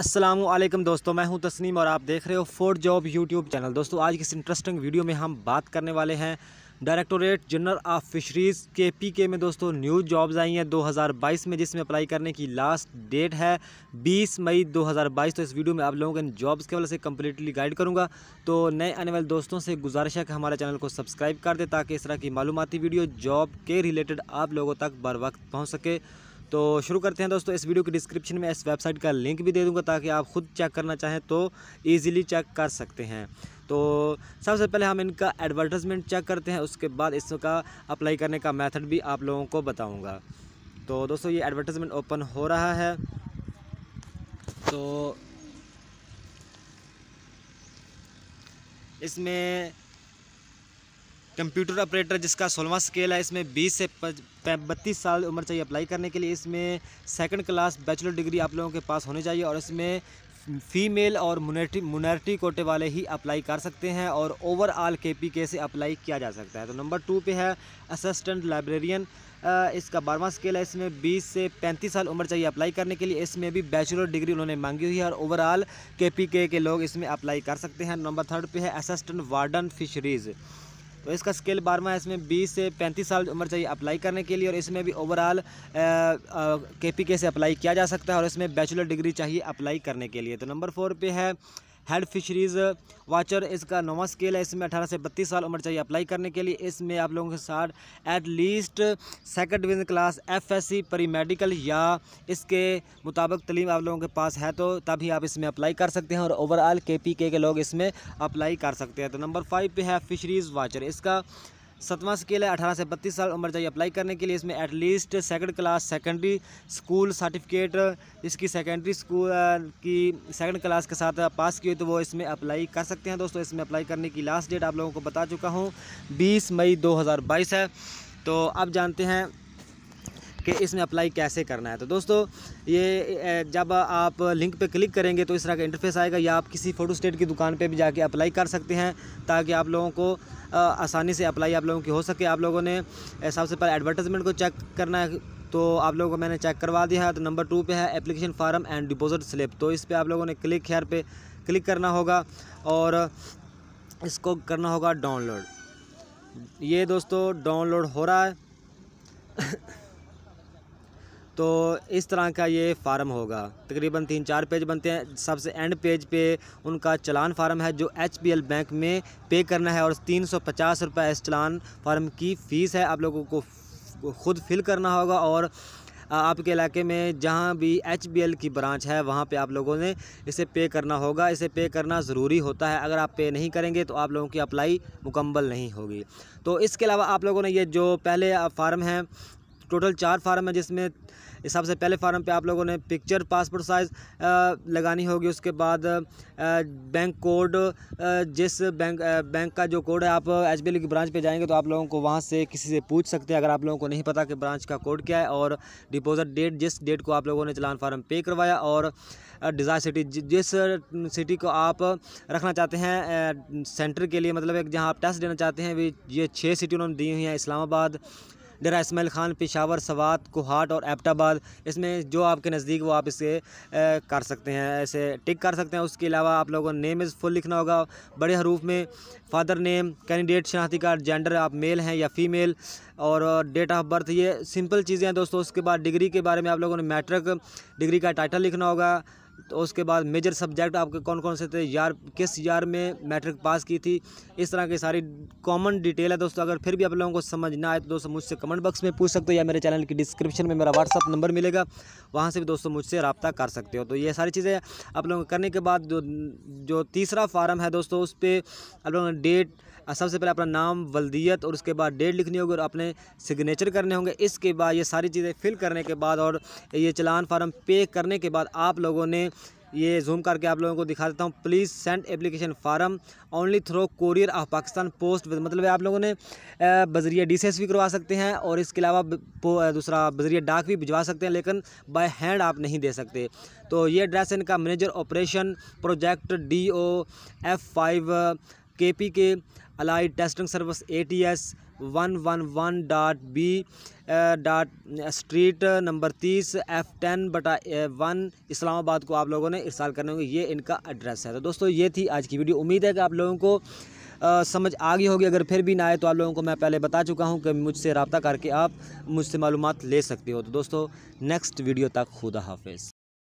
असलम दोस्तों मैं हूं तस्नीम और आप देख रहे हो फोर्ड जॉब यूट्यूब चैनल दोस्तों आज की इस इंटरेस्टिंग वीडियो में हम बात करने वाले हैं डायरेक्टोरेट जनरल ऑफ फिशरीज़ के पी के में दोस्तों न्यू जॉब्स आई हैं 2022 में जिसमें अप्लाई करने की लास्ट डेट है 20 मई 2022 तो इस वीडियो में आप लोगों को इन जॉब्स के वाले से कम्प्लीटली गाइड करूंगा तो नए आने वाले दोस्तों से गुजारिश है कि हमारे चैनल को सब्सक्राइब कर दे ताकि इस तरह की मालूमती वीडियो जॉब के रिलेटेड आप लोगों तक बर वक्त पहुँच सके तो शुरू करते हैं दोस्तों इस वीडियो के डिस्क्रिप्शन में इस वेबसाइट का लिंक भी दे दूंगा ताकि आप ख़ुद चेक करना चाहें तो ईज़िली चेक कर सकते हैं तो सबसे पहले हम इनका एडवर्टाइजमेंट चेक करते हैं उसके बाद इसका अप्लाई करने का मेथड भी आप लोगों को बताऊंगा तो दोस्तों ये एडवर्टाइजमेंट ओपन हो रहा है तो इसमें कंप्यूटर ऑपरेटर जिसका सोलवा स्केल है इसमें बीस से बत्तीस साल उम्र चाहिए अप्लाई करने के लिए इसमें सेकंड क्लास बैचलर डिग्री आप लोगों के पास होनी चाहिए और इसमें फीमेल और मुनर्टी मोनरिटी कोटे वाले ही अप्लाई कर सकते हैं और ओवरऑल के पी के से अप्लाई किया जा सकता है तो नंबर टू पे है असिस्टेंट लाइब्रेरियन इसका बारहवा स्केल है इसमें 20 से 35 साल उम्र चाहिए अप्लाई करने के लिए इसमें भी बैचलर डिग्री उन्होंने मांगी हुई है और ओवरऑल के पी के लोग इसमें अप्लाई कर सकते हैं नंबर थर्ड पर है असिस्टेंट वार्डन फिशरीज़ तो इसका स्केल बारवा है इसमें बीस से पैंतीस साल उम्र चाहिए अप्लाई करने के लिए और इसमें भी ओवरऑल के पी के से अप्लाई किया जा सकता है और इसमें बैचलर डिग्री चाहिए अप्लाई करने के लिए तो नंबर फोर पे है हेड फिशरीज वाचर इसका नवा स्केल है इसमें अठारह से बत्तीस साल उम्र चाहिए अप्लाई करने के लिए इसमें आप लोगों के साथ at least second division class F S C medical या इसके मुताबिक तलीम आप लोगों के पास है तो तभी आप इसमें अप्लाई कर सकते हैं और ओवरऑल के पी के लोग इसमें अप्लाई कर सकते हैं तो नंबर फाइव पे है फिशरीज़ वाचर इसका सतवा स्केल है अठारह से बत्तीस साल उम्र चाहिए अप्लाई करने के लिए इसमें at least second class secondary school certificate इसकी सेकेंडरी स्कूल की सेकंड क्लास के साथ पास की हुई तो वो इसमें अप्लाई कर सकते हैं दोस्तों इसमें अप्लाई करने की लास्ट डेट आप लोगों को बता चुका हूँ बीस मई दो है तो अब जानते हैं कि इसमें अप्लाई कैसे करना है तो दोस्तों ये जब आप लिंक पे क्लिक करेंगे तो इस तरह का इंटरफेस आएगा या आप किसी फ़ोटो स्टेट की दुकान पे भी जाके अप्लाई कर सकते हैं ताकि आप लोगों को आसानी से अप्लाई आप लोगों की हो सके आप लोगों ने सबसे पहले एडवर्टाइजमेंट को चेक करना है तो आप लोगों को मैंने चेक करवा दिया है तो नंबर टू पर है application form and deposit slip तो इस पर आप लोगों ने क्लिक हेयर पर क्लिक करना होगा और इसको करना होगा डाउनलोड ये दोस्तों डाउनलोड हो रहा है तो इस तरह का ये फार्म होगा तकरीबन तीन चार पेज बनते हैं सबसे एंड पेज पे उनका चलान फार्म है जो एच बैंक में पे करना है और तीन सौ पचास रुपये इस चलान फार्म की फ़ीस है आप लोगों को खुद फिल करना होगा और आपके इलाके में जहाँ भी एच की ब्रांच है वहाँ पे आप लोगों ने इसे पे करना होगा इसे पे करना ज़रूरी होता है अगर आप पे नहीं करेंगे तो आप लोगों की अप्लाई मुकम्मल नहीं होगी तो इसके अलावा आप लोगों ने ये जो पहले फार्म है टोटल चार फार्म है जिसमें हिसाब सबसे पहले फार्म पे आप लोगों ने पिक्चर पासपोर्ट साइज़ लगानी होगी उसके बाद बैंक कोड जिस बैंक बैंक का जो कोड है आप एच की ब्रांच पे जाएंगे तो आप लोगों को वहाँ से किसी से पूछ सकते हैं अगर आप लोगों को नहीं पता कि ब्रांच का कोड क्या है और डिपॉजिट डेट जिस डेट को आप लोगों ने चलान फार्म पे करवाया और डिज़ायर सिटी जिस सिटी को आप रखना चाहते हैं सेंटर के लिए मतलब एक जहाँ आप टेस्ट देना चाहते हैं ये छः सिटी उन्होंने दी हुई हैं इस्लामाबाद डेरा इसमाइल खान पिशावर सवात कोहाट और एबटाबाद इसमें जो आपके नज़दीक वो आप इसे कर सकते हैं ऐसे टिक कर सकते हैं उसके अलावा आप लोगों को नेम इज़ फुल लिखना होगा बड़े हरूफ में फादर नेम कैंडिडेट शनाख्ती कार्ड जेंडर आप मेल हैं या फीमेल और डेट ऑफ बर्थ ये सिंपल चीज़ें हैं दोस्तों उसके बाद डिग्री के बारे में आप लोगों ने मैट्रिक डिग्री का टाइटल लिखना होगा तो उसके बाद मेजर सब्जेक्ट आपके कौन कौन से थे यार किस यार में मैट्रिक पास की थी इस तरह की सारी कॉमन डिटेल है दोस्तों अगर फिर भी आप लोगों को समझ ना आए तो दोस्तों मुझसे कमेंट बॉक्स में पूछ सकते हो या मेरे चैनल की डिस्क्रिप्शन में मेरा व्हाट्सअप नंबर मिलेगा वहाँ से भी दोस्तों मुझसे रबता कर सकते हो तो ये सारी चीज़ें आप लोगों को करने के बाद जो जो तीसरा फार्म है दोस्तों उस पर आप लोगों ने डेट सबसे पहले अपना नाम वल्दियत और उसके बाद डेट लिखनी होगी और अपने सिग्नेचर करने होंगे इसके बाद ये सारी चीज़ें फिल करने के बाद और ये चलान फार्म पे करने के बाद आप लोगों ने ये जूम करके आप लोगों को दिखा देता हूँ please send application form only through courier of Pakistan post मतलब आप लोगों ने बजरिया डी भी करवा सकते हैं और इसके अलावा दूसरा बजरिया डाक भी भिजवा सकते हैं लेकिन बाय हैंड आप नहीं दे सकते तो ये एड्रेस इनका manager operation project D O F five K P K allied testing service A T S one one one dot B dot street number तीस एफ टेन बटा वन इस्लामाबाद को आप लोगों ने इरसाल करने होंगे ये इनका एड्रेस है तो दोस्तों ये थी आज की वीडियो उम्मीद है कि आप लोगों को आ, समझ आ गई होगी अगर फिर भी ना आए तो आप लोगों को मैं पहले बता चुका हूँ कि मुझसे रबता करके आप मुझसे मालूम ले सकते हो तो दोस्तों नेक्स्ट वीडियो तक खुदा हाफिज़